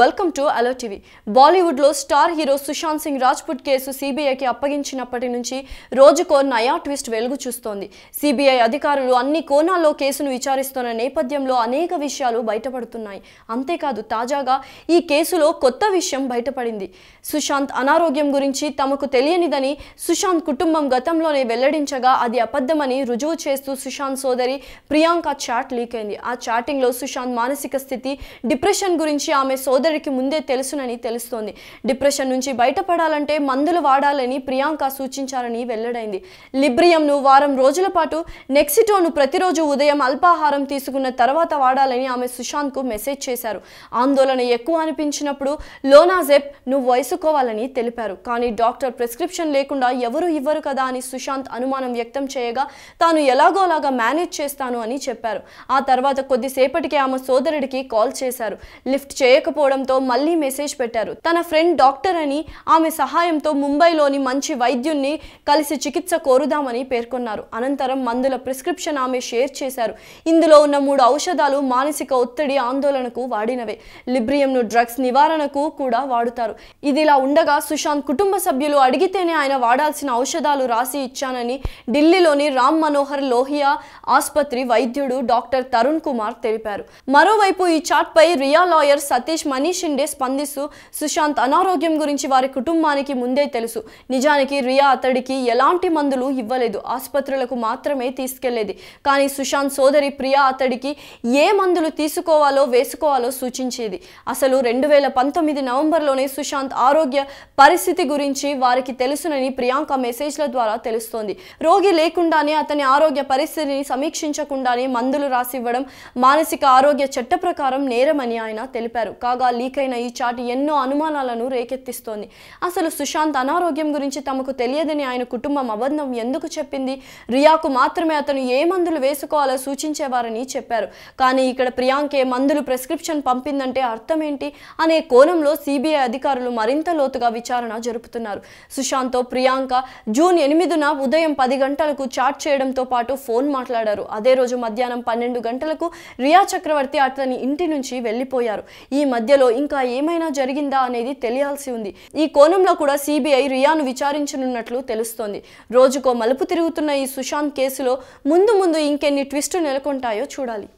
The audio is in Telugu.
వెల్కమ్ టు అలో టీవీ బాలీవుడ్లో star hero Sushant Singh Rajput case సీబీఐకి అప్పగించినప్పటి నుంచి రోజుకో నయా ట్విస్ట్ వెలుగు చూస్తోంది సిబిఐ అధికారులు అన్ని కోణాల్లో కేసును విచారిస్తున్న నేపథ్యంలో అనేక విషయాలు బయటపడుతున్నాయి అంతేకాదు తాజాగా ఈ కేసులో కొత్త విషయం బయటపడింది సుశాంత్ అనారోగ్యం గురించి తమకు తెలియనిదని సుశాంత్ కుటుంబం గతంలోనే వెల్లడించగా అది అబద్ధమని రుజువు చేస్తూ సుశాంత్ సోదరి ప్రియాంక చాట్ లీక్ అయింది ఆ చాటింగ్లో సుశాంత్ మానసిక స్థితి డిప్రెషన్ గురించి ఆమె సోదరికి ముందే తెలుసునని తెలుస్తోంది డిప్రెషన్ నుంచి బయటపడాలంటే మందులు వాడాలని ప్రియాంక సూచించారని వెల్లడైంది లిబ్రియంను వారం రోజుల పాటు నెక్సిటోను ప్రతిరోజు ఉదయం అల్పాహారం తీసుకున్న తర్వాత వాడాలని ఆమె సుశాంత్కు మెసేజ్ చేశారు ఆందోళన ఎక్కువ అనిపించినప్పుడు లోనాజెప్ నువ్వు వయసుకోవాలని తెలిపారు కానీ డాక్టర్ ప్రిస్క్రిప్షన్ లేకుండా ఎవరు ఇవ్వరు కదా అని సుశాంత్ అనుమానం వ్యక్తం చేయగా తాను ఎలాగోలాగా మేనేజ్ చేస్తాను అని చెప్పారు ఆ తర్వాత కొద్దిసేపటికే ఆమె సోదరుడికి కాల్ చేశారు లిఫ్ట్ చేయకపోతే లేకపోవడంతో మళ్ళీ మెసేజ్ పెట్టారు తన ఫ్రెండ్ డాక్టర్ అని ఆమె సహాయంతో ముంబైలోని మంచి వైద్యుణ్ణి కలిసి చికిత్స కోరుదామని పేర్కొన్నారు అనంతరం మందుల ప్రిస్క్రిప్షన్ ఆమె షేర్ చేశారు ఇందులో ఉన్న మూడు ఔషధాలు మానసిక ఒత్తిడి ఆందోళనకు వాడినవే లిబ్రియంను డ్రగ్స్ నివారణకు కూడా వాడుతారు ఇదిలా ఉండగా సుశాంత్ కుటుంబ సభ్యులు అడిగితేనే ఆయన వాడాల్సిన ఔషధాలు రాసి ఇచ్చానని ఢిల్లీలోని రామ్ మనోహర్ లోహియా ఆసుపత్రి వైద్యుడు డాక్టర్ తరుణ్ కుమార్ తెలిపారు మరోవైపు ఈ చాట్పై రియా లాయర్ సతీష్ మనీష్ షిండే స్పందిస్తూ సుశాంత్ అనారోగ్యం గురించి వారి కుటుంబానికి ముందే తెలుసు నిజానికి రియా అతడికి ఎలాంటి మందులు ఇవ్వలేదు ఆసుపత్రులకు మాత్రమే తీసుకెళ్లేది కానీ సుశాంత్ సోదరి ప్రియా అతడికి ఏ మందులు తీసుకోవాలో వేసుకోవాలో సూచించేది అసలు రెండు వేల పంతొమ్మిది నవంబర్లోనే సుశాంత్ ఆరోగ్య పరిస్థితి గురించి వారికి తెలుసునని ప్రియాంక మెసేజ్ల ద్వారా తెలుస్తోంది రోగి లేకుండానే అతని ఆరోగ్య పరిస్థితిని సమీక్షించకుండానే మందులు రాసివ్వడం మానసిక ఆరోగ్య చట్ట ప్రకారం నేరమని ఆయన తెలిపారు కాగా బాగా లీక్ అయిన ఈ చాట్ ఎన్నో అనుమానాలను రేకెత్తిస్తోంది అసలు సుశాంత్ అనారోగ్యం గురించి తమకు తెలియదని ఆయన కుటుంబం అబద్ధం ఎందుకు చెప్పింది రియాకు మాత్రమే అతను ఏ మందులు వేసుకోవాలో సూచించేవారని చెప్పారు కానీ ఇక్కడ ప్రియాంకే మందులు ప్రిస్క్రిప్షన్ పంపిందంటే అర్థం ఏంటి అనే కోణంలో సిబిఐ అధికారులు మరింత లోతుగా విచారణ జరుపుతున్నారు సుశాంత్తో ప్రియాంక జూన్ ఎనిమిదిన ఉదయం పది గంటలకు చాట్ చేయడంతో పాటు ఫోన్ మాట్లాడారు అదే రోజు మధ్యాహ్నం పన్నెండు గంటలకు రియా చక్రవర్తి అతని ఇంటి నుంచి వెళ్ళిపోయారు ఈ మధ్య మధ్యలో ఇంకా ఏమైనా జరిగిందా అనేది తెలియాల్సి ఉంది ఈ కోణంలో కూడా సిబిఐ రియాను విచారించనున్నట్లు తెలుస్తోంది రోజుకో మలుపు తిరుగుతున్న ఈ సుశాంత్ కేసులో ముందు ముందు ఇంకెన్ని ట్విస్టు నెలకొంటాయో చూడాలి